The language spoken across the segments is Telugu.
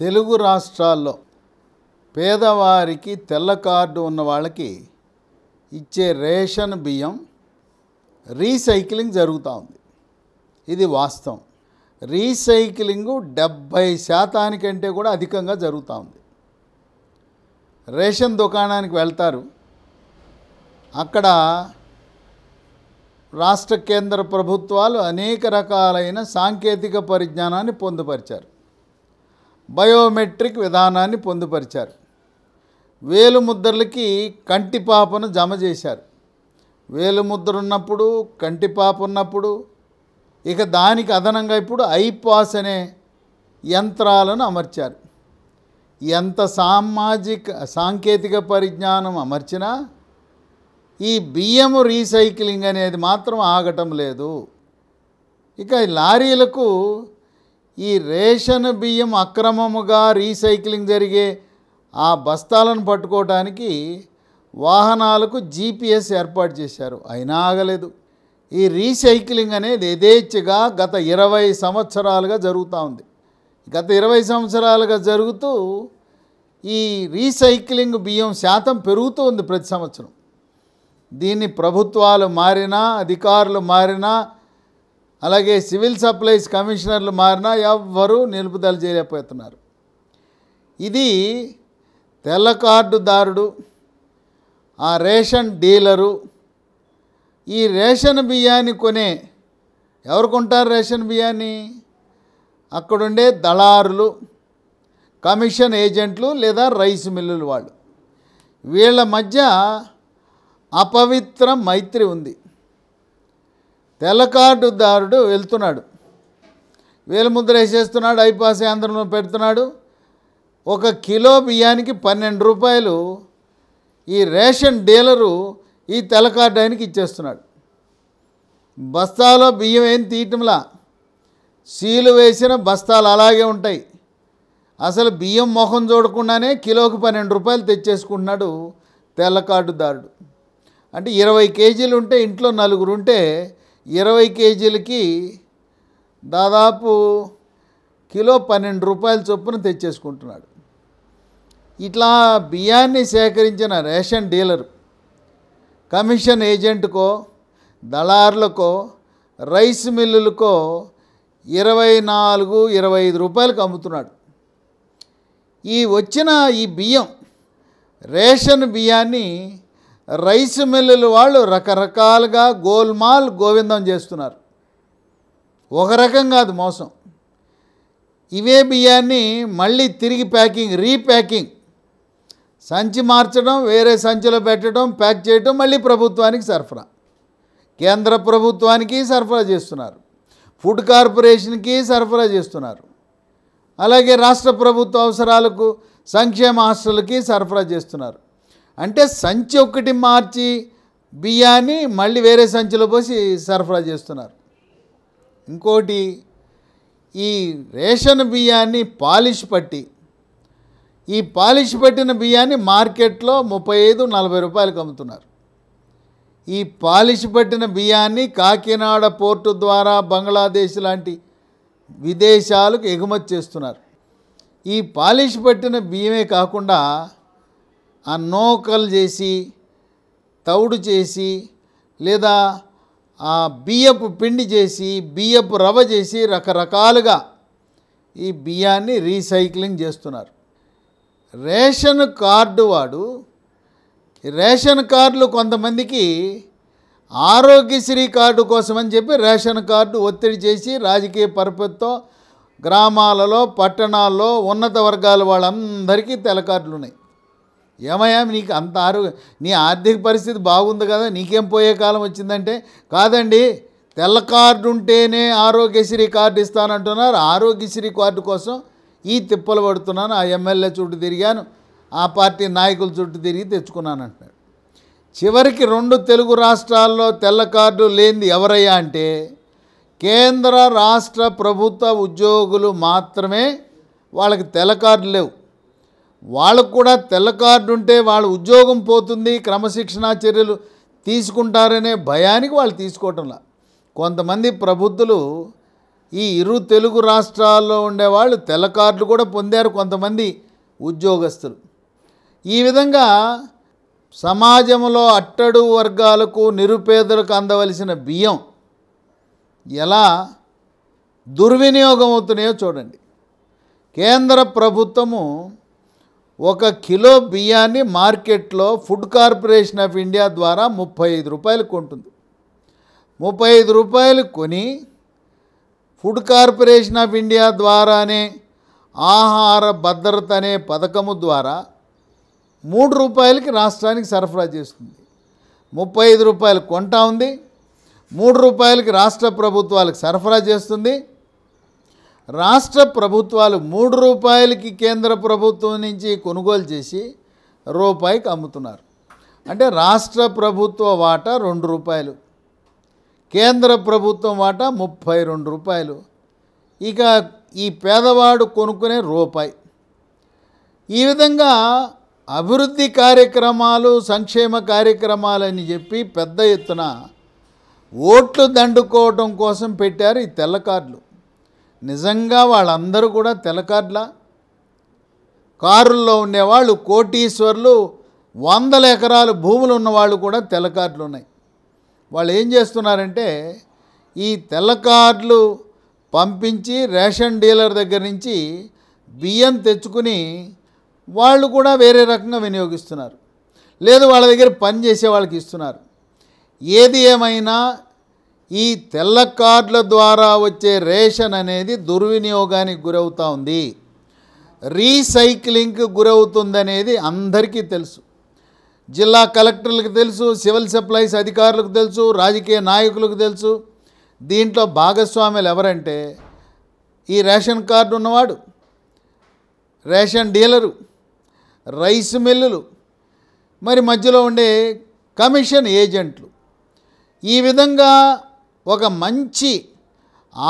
తెలుగు రాష్ట్రాల్లో పేదవారికి తెల్ల కార్డు ఉన్న వాళ్ళకి ఇచ్చే రేషన్ బియ్యం రీసైక్లింగ్ జరుగుతూ ఉంది ఇది వాస్తవం రీసైక్లింగు డెబ్భై శాతానికంటే కూడా అధికంగా జరుగుతూ ఉంది రేషన్ దుకాణానికి వెళ్తారు అక్కడ రాష్ట్ర కేంద్ర ప్రభుత్వాలు అనేక రకాలైన సాంకేతిక పరిజ్ఞానాన్ని పొందుపరిచారు బయోమెట్రిక్ విధానాన్ని పొందుపరిచారు వేలు ముద్రలకి కంటి పాపను జమ చేశారు వేలు ముద్ర ఉన్నప్పుడు కంటి పాప ఉన్నప్పుడు ఇక దానికి అదనంగా ఇప్పుడు ఐపాస్ అనే యంత్రాలను అమర్చారు ఎంత సామాజిక సాంకేతిక పరిజ్ఞానం అమర్చినా ఈ బియ్యం రీసైక్లింగ్ అనేది మాత్రం ఆగటం లేదు ఇక లారీలకు ఈ రేషన్ బియ్యం అక్రమముగా రీసైక్లింగ్ జరిగే ఆ బస్తాలను పట్టుకోవటానికి వాహనాలకు జీపీఎస్ ఏర్పాటు చేశారు అయినా ఆగలేదు ఈ రీసైక్లింగ్ అనేది యథేచ్ఛగా గత ఇరవై సంవత్సరాలుగా జరుగుతూ ఉంది గత ఇరవై సంవత్సరాలుగా జరుగుతూ ఈ రీసైక్లింగ్ బియ్యం శాతం పెరుగుతూ ఉంది ప్రతి సంవత్సరం దీన్ని ప్రభుత్వాలు మారినా అధికారులు మారినా అలాగే సివిల్ సప్లైస్ కమిషనర్లు మారినా ఎవ్వరూ నిలుపుదల చేయలేకపోతున్నారు ఇది తెల్ల కార్డుదారుడు ఆ రేషన్ డీలరు ఈ రేషన్ బియ్యాన్ని కొనే ఎవరు కొంటారు రేషన్ బియ్యాన్ని అక్కడుండే దళారులు కమిషన్ ఏజెంట్లు లేదా రైస్ మిల్లులు వాళ్ళు వీళ్ళ మధ్య అపవిత్ర మైత్రి ఉంది తెల్లకార్డుదారుడు కార్డుదారుడు వెళ్తున్నాడు వేలుముద్ర వేసేస్తున్నాడు ఐపాస్ యాంధ్రంలో పెడుతున్నాడు ఒక కిలో బియ్యానికి పన్నెండు రూపాయలు ఈ రేషన్ డీలరు ఈ తెల్ల ఆయనకి ఇచ్చేస్తున్నాడు బస్తాలో బియ్యం ఏం తీయటంలా సీలు వేసిన బస్తాలు అలాగే ఉంటాయి అసలు బియ్యం మొహం చూడకుండానే కిలోకి పన్నెండు రూపాయలు తెచ్చేసుకుంటున్నాడు తెల్లకార్డుదారుడు అంటే ఇరవై కేజీలు ఉంటే ఇంట్లో నలుగురు ఉంటే ఇరవై కేజీలకి దాదాపు కిలో పన్నెండు రూపాయల చొప్పున తెచ్చేసుకుంటున్నాడు ఇట్లా బియ్యాన్ని సేకరించిన రేషన్ డీలరు కమిషన్ ఏజెంట్కో దళారులకో రైస్ మిల్లులకో ఇరవై నాలుగు ఇరవై ఐదు రూపాయలకు అమ్ముతున్నాడు ఈ వచ్చిన ఈ బియ్యం రేషన్ బియ్యాన్ని రైస్ మిల్లులు వాళ్ళు రకరకాలుగా గోల్మాల్ గోవిందం చేస్తున్నారు ఒక రకం కాదు మోసం ఇవే బియ్యాన్ని మళ్ళీ తిరిగి ప్యాకింగ్ రీప్యాకింగ్ సంచి మార్చడం వేరే సంచిలో పెట్టడం ప్యాక్ చేయడం మళ్ళీ ప్రభుత్వానికి సరఫరా కేంద్ర ప్రభుత్వానికి సరఫరా చేస్తున్నారు ఫుడ్ కార్పొరేషన్కి సరఫరా చేస్తున్నారు అలాగే రాష్ట్ర ప్రభుత్వ అవసరాలకు సంక్షేమ హాస్టల్కి సరఫరా చేస్తున్నారు అంటే సంచి ఒకటి మార్చి బియ్యాన్ని మళ్ళీ వేరే సంచిలో పోసి సరఫరా చేస్తున్నారు ఇంకోటి ఈ రేషన్ బియ్యాన్ని పాలిష్ పట్టి ఈ పాలిష్ పట్టిన బియ్యాన్ని మార్కెట్లో ముప్పై ఐదు నలభై రూపాయలకు అమ్ముతున్నారు ఈ పాలిష్ పట్టిన బియ్యాన్ని కాకినాడ పోర్టు ద్వారా బంగ్లాదేశ్ లాంటి విదేశాలకు ఎగుమతి చేస్తున్నారు ఈ పాలిష్ పట్టిన బియ్యమే కాకుండా ఆ నూకలు చేసి తౌడు చేసి లేదా ఆ బియ్యపు పిండి చేసి బియ్యపు రవ చేసి రకరకాలుగా ఈ బియ్యాన్ని రీసైక్లింగ్ చేస్తున్నారు రేషన్ కార్డు వాడు రేషన్ కార్డులు కొంతమందికి ఆరోగ్యశ్రీ కార్డు కోసమని చెప్పి రేషన్ కార్డు ఒత్తిడి చేసి రాజకీయ పరపతితో గ్రామాలలో పట్టణాల్లో ఉన్నత వర్గాల వాళ్ళందరికీ తెల్ల కార్డులు ఉన్నాయి ఏమయ్యా నీకు అంత ఆరు నీ ఆర్థిక పరిస్థితి బాగుంది కదా నీకేం పోయే కాలం వచ్చిందంటే కాదండి తెల్ల కార్డు ఉంటేనే ఆరోగ్యశ్రీ కార్డు ఇస్తానంటున్నారు ఆరోగ్యశ్రీ కార్డు కోసం ఈ తిప్పలు పడుతున్నాను ఆ ఎమ్మెల్యే చుట్టూ తిరిగాను ఆ పార్టీ నాయకుల చుట్టూ తిరిగి తెచ్చుకున్నాను అంటున్నాడు చివరికి రెండు తెలుగు రాష్ట్రాల్లో తెల్ల కార్డు లేనిది ఎవరయ్యా అంటే కేంద్ర రాష్ట్ర ప్రభుత్వ ఉద్యోగులు మాత్రమే వాళ్ళకి తెల్ల కార్డు లేవు వాళ్ళకు కూడా తెల్ల కార్డు ఉంటే వాళ్ళ ఉద్యోగం పోతుంది క్రమశిక్షణా చర్యలు తీసుకుంటారనే భయానికి వాళ్ళు తీసుకోవటంలా కొంతమంది ప్రబుద్ధులు ఈ ఇరు తెలుగు రాష్ట్రాల్లో ఉండేవాళ్ళు తెల్ల కార్డులు కూడా పొందారు కొంతమంది ఉద్యోగస్తులు ఈ విధంగా సమాజంలో అట్టడు వర్గాలకు నిరుపేదలకు అందవలసిన బియ్యం ఎలా దుర్వినియోగం అవుతున్నాయో చూడండి కేంద్ర ప్రభుత్వము ఒక కిలో బియ్యాన్ని మార్కెట్లో ఫుడ్ కార్పొరేషన్ ఆఫ్ ఇండియా ద్వారా ముప్పై ఐదు రూపాయలు కొంటుంది ముప్పై ఐదు రూపాయలు కొని ఫుడ్ కార్పొరేషన్ ఆఫ్ ఇండియా ద్వారానే ఆహార భద్రత అనే పథకము ద్వారా మూడు రూపాయలకి రాష్ట్రానికి సరఫరా చేస్తుంది ముప్పై ఐదు రూపాయలు కొంటా ఉంది మూడు రూపాయలకి రాష్ట్ర ప్రభుత్వాలకు సరఫరా చేస్తుంది రాష్ట్ర ప్రభుత్వాలు మూడు రూపాయలకి కేంద్ర ప్రభుత్వం నుంచి కొనుగోలు చేసి రూపాయికి అమ్ముతున్నారు అంటే రాష్ట్ర ప్రభుత్వ వాటా రెండు రూపాయలు కేంద్ర ప్రభుత్వం వాటా ముప్పై రెండు రూపాయలు ఇక ఈ పేదవాడు కొనుక్కునే రూపాయి ఈ విధంగా అభివృద్ధి కార్యక్రమాలు సంక్షేమ కార్యక్రమాలని చెప్పి పెద్ద ఎత్తున ఓట్లు దండుకోవటం కోసం పెట్టారు ఈ తెల్ల కార్డులు నిజంగా వాళ్ళందరూ కూడా తెలకార్ల కారుల్లో ఉండేవాళ్ళు కోటీశ్వర్లు వందల ఎకరాలు భూములు ఉన్నవాళ్ళు కూడా తెల్లకార్లు ఉన్నాయి వాళ్ళు ఏం చేస్తున్నారంటే ఈ తెల్లకార్లు పంపించి రేషన్ డీలర్ దగ్గర నుంచి బియ్యం తెచ్చుకుని వాళ్ళు కూడా వేరే రకంగా వినియోగిస్తున్నారు లేదు వాళ్ళ దగ్గర పని చేసే వాళ్ళకి ఇస్తున్నారు ఏది ఏమైనా ఈ తెల్ల కార్డుల ద్వారా వచ్చే రేషన్ అనేది దుర్వినియోగానికి గురవుతూ ఉంది రీసైక్లింగ్కి గురవుతుందనేది అందరికీ తెలుసు జిల్లా కలెక్టర్లకు తెలుసు సివిల్ సప్లైస్ అధికారులకు తెలుసు రాజకీయ నాయకులకు తెలుసు దీంట్లో భాగస్వాములు ఎవరంటే ఈ రేషన్ కార్డు ఉన్నవాడు రేషన్ డీలరు రైస్ మిల్లులు మరి మధ్యలో ఉండే కమిషన్ ఏజెంట్లు ఈ విధంగా ఒక మంచి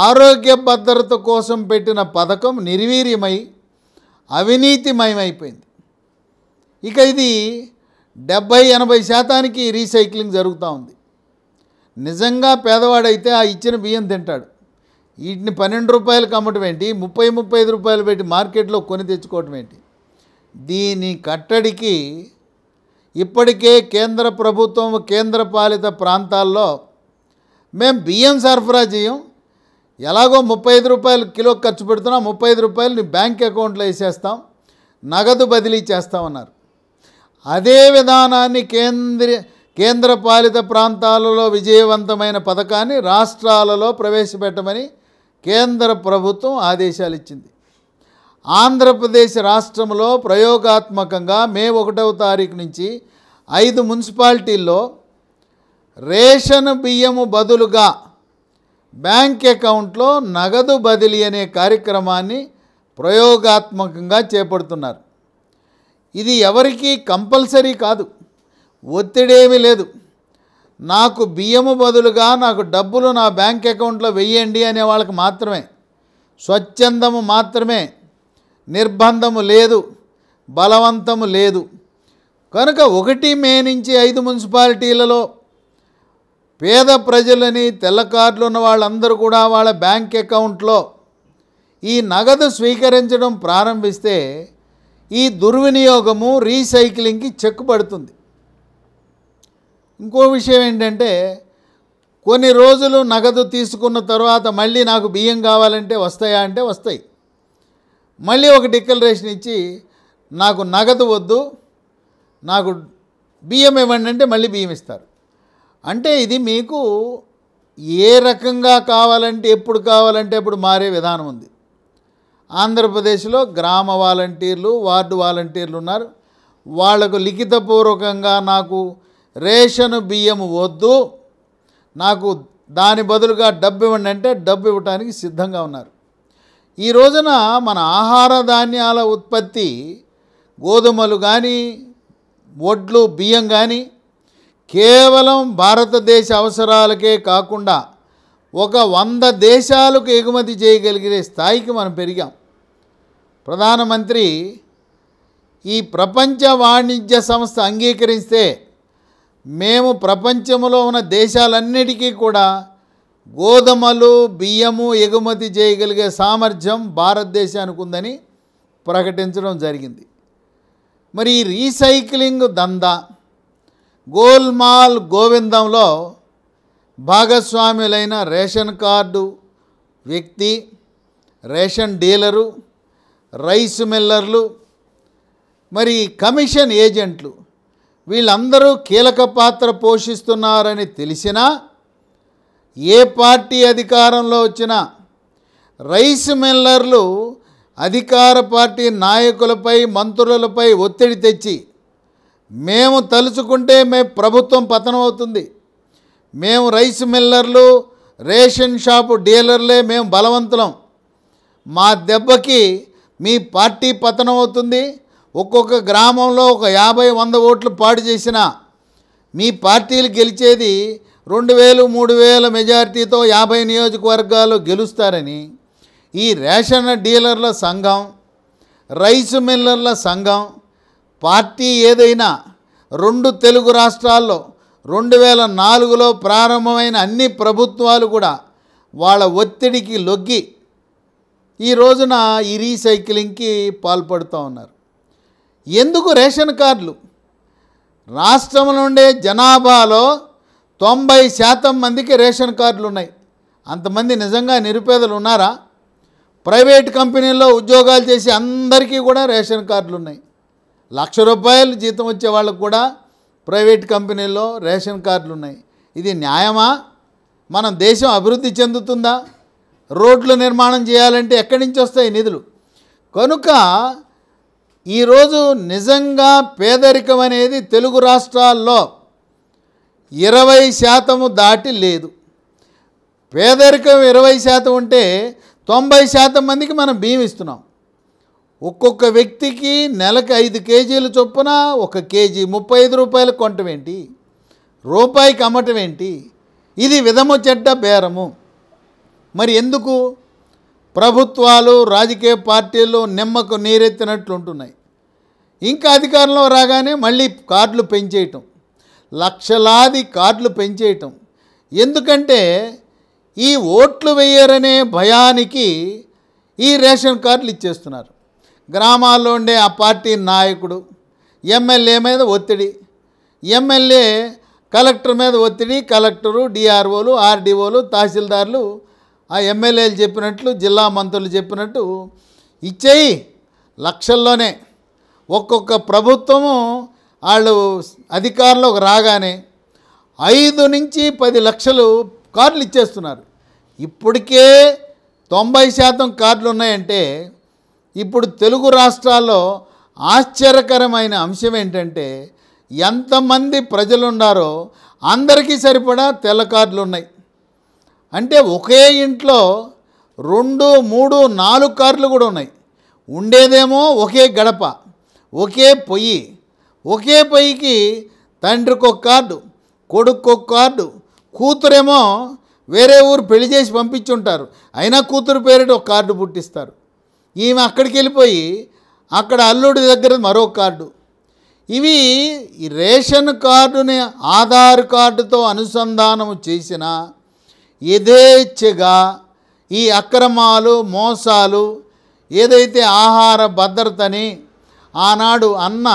ఆరోగ్య భద్రత కోసం పెట్టిన పథకం నిర్వీర్యమై అవినీతిమయమైపోయింది ఇక ఇది డెబ్భై ఎనభై శాతానికి రీసైక్లింగ్ జరుగుతూ ఉంది నిజంగా పేదవాడైతే ఆ ఇచ్చిన బియ్యం తింటాడు వీటిని పన్నెండు రూపాయలు కమ్మటం ఏంటి ముప్పై ముప్పై ఐదు రూపాయలు పెట్టి మార్కెట్లో కొని తెచ్చుకోవటం ఏంటి దీని కట్టడికి ఇప్పటికే కేంద్ర ప్రభుత్వం కేంద్ర పాలిత ప్రాంతాల్లో మేము బియ్యం సరఫరా చేయం ఎలాగో ముప్పై రూపాయలు కిలో ఖర్చు పెడుతున్నా ముప్పై రూపాయలు నీ బ్యాంక్ అకౌంట్లో వేసేస్తాం నగదు బదిలీ చేస్తామన్నారు అదే విధానాన్ని కేంద్ర కేంద్ర పాలిత ప్రాంతాలలో విజయవంతమైన పథకాన్ని రాష్ట్రాలలో ప్రవేశపెట్టమని కేంద్ర ప్రభుత్వం ఆదేశాలు ఇచ్చింది ఆంధ్రప్రదేశ్ రాష్ట్రంలో ప్రయోగాత్మకంగా మే ఒకటవ తారీఖు నుంచి ఐదు మున్సిపాలిటీల్లో రేషన్ బియ్యము బదులుగా బ్యాంక్ అకౌంట్లో నగదు బదిలీ అనే కార్యక్రమాన్ని ప్రయోగాత్మకంగా చేపడుతున్నారు ఇది ఎవరికీ కంపల్సరీ కాదు ఒత్తిడేమీ లేదు నాకు బియ్యము బదులుగా నాకు డబ్బులు నా బ్యాంక్ అకౌంట్లో వెయ్యండి అనే వాళ్ళకి మాత్రమే స్వచ్ఛందము మాత్రమే నిర్బంధము లేదు బలవంతము లేదు కనుక ఒకటి మే నుంచి ఐదు మున్సిపాలిటీలలో పేద ప్రజలని తెల్ల కార్డులు ఉన్న వాళ్ళందరూ కూడా వాళ్ళ బ్యాంక్ అకౌంట్లో ఈ నగదు స్వీకరించడం ప్రారంభిస్తే ఈ దుర్వినియోగము రీసైక్లింగ్కి చెక్ పడుతుంది ఇంకో విషయం ఏంటంటే కొన్ని రోజులు నగదు తీసుకున్న తర్వాత మళ్ళీ నాకు బియ్యం కావాలంటే వస్తాయా అంటే వస్తాయి మళ్ళీ ఒక డిక్లరేషన్ ఇచ్చి నాకు నగదు వద్దు నాకు బియ్యం ఇవ్వండి అంటే మళ్ళీ బియ్యం ఇస్తారు అంటే ఇది మీకు ఏ రకంగా కావాలంటే ఎప్పుడు కావాలంటే అప్పుడు మారే విధానం ఉంది ఆంధ్రప్రదేశ్లో గ్రామ వాలంటీర్లు వార్డు వాలంటీర్లు ఉన్నారు వాళ్లకు లిఖితపూర్వకంగా నాకు రేషన్ బియ్యం వద్దు నాకు దాని బదులుగా డబ్బు ఇవ్వండి అంటే డబ్బు ఇవ్వటానికి సిద్ధంగా ఉన్నారు ఈ రోజున మన ఆహార ధాన్యాల ఉత్పత్తి గోధుమలు కానీ వడ్లు బియ్యం కానీ కేవలం భారతదేశ అవసరాలకే కాకుండా ఒక వంద దేశాలకు ఎగుమతి చేయగలిగే స్థాయికి మనం పెరిగాం ప్రధానమంత్రి ఈ ప్రపంచ వాణిజ్య సంస్థ అంగీకరిస్తే మేము ప్రపంచంలో ఉన్న దేశాలన్నిటికీ కూడా గోధుమలు బియ్యము ఎగుమతి చేయగలిగే సామర్థ్యం భారతదేశానికి ఉందని ప్రకటించడం జరిగింది మరి ఈ రీసైక్లింగ్ దందా గోల్మాల్ గోవిందంలో భాగస్వాములైన రేషన్ కార్డు వ్యక్తి రేషన్ డీలరు రైస్ మిల్లర్లు మరి కమిషన్ ఏజెంట్లు వీళ్ళందరూ కీలక పాత్ర పోషిస్తున్నారని తెలిసినా ఏ పార్టీ అధికారంలో వచ్చినా రైస్ మిల్లర్లు అధికార పార్టీ నాయకులపై మంత్రులపై ఒత్తిడి తెచ్చి మేము తలుచుకుంటే మేము ప్రభుత్వం పతనం అవుతుంది మేము రైస్ మిల్లర్లు రేషన్ షాపు డీలర్లే మేము బలవంతులం మా దెబ్బకి మీ పార్టీ పతనం అవుతుంది ఒక్కొక్క గ్రామంలో ఒక యాభై వంద ఓట్లు పాడు చేసిన మీ పార్టీలు గెలిచేది రెండు వేలు మూడు వేల మెజార్టీతో యాభై నియోజకవర్గాలు గెలుస్తారని ఈ రేషన్ డీలర్ల సంఘం రైస్ మిల్లర్ల సంఘం పార్టీ ఏదైనా రెండు తెలుగు రాష్ట్రాల్లో రెండు వేల నాలుగులో ప్రారంభమైన అన్ని ప్రభుత్వాలు కూడా వాళ్ళ ఒత్తిడికి లొగ్గి ఈ రోజున ఈ రీసైక్లింగ్కి పాల్పడుతూ ఉన్నారు ఎందుకు రేషన్ కార్డులు రాష్ట్రం నుండే జనాభాలో తొంభై శాతం మందికి రేషన్ కార్డులు ఉన్నాయి అంతమంది నిజంగా నిరుపేదలు ఉన్నారా ప్రైవేట్ కంపెనీల్లో ఉద్యోగాలు చేసి అందరికీ కూడా రేషన్ కార్డులు ఉన్నాయి లక్ష రూపాయలు జీతం వచ్చే వాళ్ళకు కూడా ప్రైవేట్ కంపెనీల్లో రేషన్ కార్డులు ఉన్నాయి ఇది న్యాయమా మనం దేశం అభివృద్ధి చెందుతుందా రోడ్లు నిర్మాణం చేయాలంటే ఎక్కడి నుంచి వస్తాయి నిధులు కనుక ఈరోజు నిజంగా పేదరికం అనేది తెలుగు రాష్ట్రాల్లో ఇరవై శాతము దాటి లేదు పేదరికం ఇరవై శాతం ఉంటే తొంభై శాతం మందికి మనం భీమిస్తున్నాం ఒక్కొక్క వ్యక్తికి నెలకు ఐదు కేజీలు చొప్పున ఒక కేజీ ముప్పై ఐదు రూపాయలు కొంటమేంటి రూపాయికి అమ్మటం ఏంటి ఇది విధము చెడ్డ బేరము మరి ఎందుకు ప్రభుత్వాలు రాజకీయ పార్టీలు నిమ్మకు నీరెత్తినట్లుంటున్నాయి ఇంకా అధికారంలో రాగానే మళ్ళీ కార్డులు పెంచేయటం లక్షలాది కార్డులు పెంచేయటం ఎందుకంటే ఈ ఓట్లు వేయరనే భయానికి ఈ రేషన్ కార్డులు ఇచ్చేస్తున్నారు గ్రామాల్లో ఉండే ఆ పార్టీ నాయకుడు ఎమ్మెల్యే మీద ఒత్తిడి ఎమ్మెల్యే కలెక్టర్ మీద ఒత్తిడి కలెక్టరు డిఆర్ఓలు ఆర్డీఓలు తహసీల్దార్లు ఆ ఎమ్మెల్యేలు చెప్పినట్లు జిల్లా మంత్రులు చెప్పినట్టు ఇచ్చేయి లక్షల్లోనే ఒక్కొక్క ప్రభుత్వము వాళ్ళు అధికారంలోకి రాగానే ఐదు నుంచి పది లక్షలు కార్డులు ఇచ్చేస్తున్నారు ఇప్పటికే తొంభై శాతం కార్డులు ఉన్నాయంటే ఇప్పుడు తెలుగు రాష్ట్రాల్లో ఆశ్చర్యకరమైన అంశం ఏంటంటే ఎంతమంది ప్రజలున్నారో అందరికీ సరిపడా తెల్ల కార్డులు ఉన్నాయి అంటే ఒకే ఇంట్లో రెండు మూడు నాలుగు కార్లు కూడా ఉన్నాయి ఉండేదేమో ఒకే గడప ఒకే పొయ్యి ఒకే పొయ్యికి తండ్రికి ఒక కార్డు కొడుకు ఒక కార్డు కూతురేమో వేరే ఊరు పెళ్లి చేసి పంపించుంటారు అయినా కూతురు పేరిట ఒక కార్డు పుట్టిస్తారు ఈమె అక్కడికి వెళ్ళిపోయి అక్కడ అల్లుడి దగ్గర మరో కార్డు ఇవి రేషన్ కార్డుని ఆధార్ కార్డుతో అనుసంధానం చేసిన యథేచ్ఛగా ఈ అక్రమాలు మోసాలు ఏదైతే ఆహార భద్రతని ఆనాడు అన్న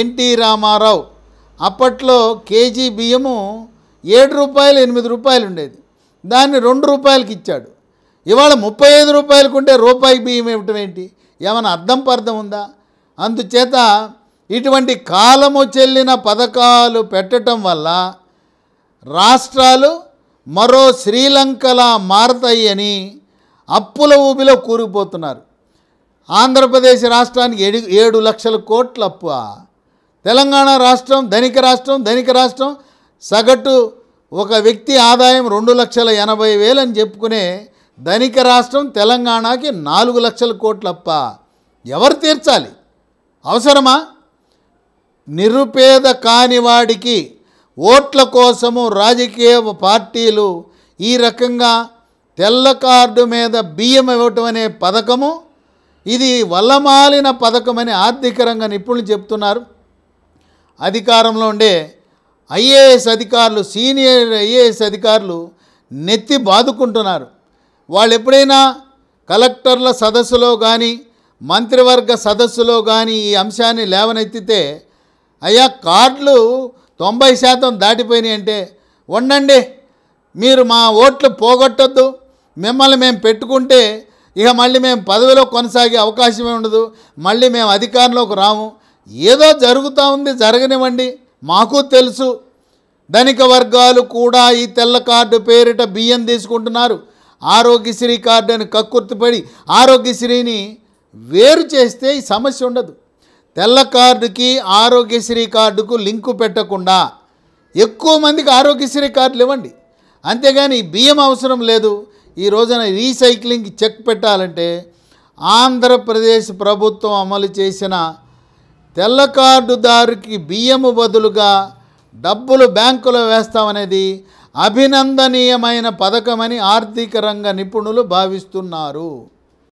ఎన్టీ రామారావు అప్పట్లో కేజీ బియ్యము ఏడు రూపాయలు ఎనిమిది రూపాయలు ఉండేది దాన్ని రెండు రూపాయలకి ఇచ్చాడు ఇవాళ ముప్పై ఐదు రూపాయలకుంటే రూపాయి బియ్యం ఇవ్వటం ఏంటి ఏమైనా అర్థం పర్థం ఉందా అందుచేత ఇటువంటి కాలము చెల్లిన పథకాలు పెట్టడం వల్ల రాష్ట్రాలు మరో శ్రీలంకలా మారతాయని అప్పుల ఊబిలో కూరుకుపోతున్నారు ఆంధ్రప్రదేశ్ రాష్ట్రానికి ఏడు ఏడు లక్షల కోట్ల అప్పు తెలంగాణ రాష్ట్రం ధనిక రాష్ట్రం ధనిక రాష్ట్రం సగటు ఒక వ్యక్తి ఆదాయం రెండు లక్షల ఎనభై వేలని చెప్పుకునే ధనిక రాష్ట్రం తెలంగాణకి నాలుగు లక్షల కోట్లప్ప ఎవరు తీర్చాలి అవసరమా నిరుపేద కానివాడికి ఓట్ల కోసము రాజకీయ పార్టీలు ఈ రకంగా తెల్ల కార్డు మీద బియ్యం ఇవ్వటం అనే పథకము ఇది వల్లమాలిన పథకమని ఆర్థిక రంగ నిపుణులు చెప్తున్నారు అధికారంలో ఉండే ఐఏఎస్ అధికారులు సీనియర్ ఐఏఎస్ అధికారులు నెత్తి బాదుకుంటున్నారు వాళ్ళు ఎప్పుడైనా కలెక్టర్ల సదస్సులో కానీ మంత్రివర్గ సదస్సులో కానీ ఈ అంశాన్ని లేవనెత్తితే అయ్యా కార్డులు తొంభై శాతం దాటిపోయినాయి అంటే ఉండండి మీరు మా ఓట్లు పోగొట్టద్దు మిమ్మల్ని మేము పెట్టుకుంటే ఇక మళ్ళీ మేము పదవిలో కొనసాగే అవకాశమే ఉండదు మళ్ళీ మేము అధికారంలోకి రాము ఏదో జరుగుతూ ఉంది జరగనివ్వండి మాకు తెలుసు ధనిక వర్గాలు కూడా ఈ తెల్ల కార్డు పేరిట బియ్యం తీసుకుంటున్నారు ఆరోగ్యశ్రీ కార్డు అని కక్కుర్తిపడి ఆరోగ్యశ్రీని వేరు చేస్తే ఈ సమస్య ఉండదు తెల్ల కార్డుకి ఆరోగ్యశ్రీ కార్డుకు లింకు పెట్టకుండా ఎక్కువ మందికి ఆరోగ్యశ్రీ కార్డులు ఇవ్వండి అంతేగాని బియ్యం అవసరం లేదు ఈ రోజున రీసైక్లింగ్ చెక్ పెట్టాలంటే ఆంధ్రప్రదేశ్ ప్రభుత్వం అమలు చేసిన తెల్ల కార్డుదారుకి బియ్యము బదులుగా డబ్బులు బ్యాంకులో వేస్తామనేది అభినందనీయమైన పథకమని ఆర్థిక రంగ నిపుణులు భావిస్తున్నారు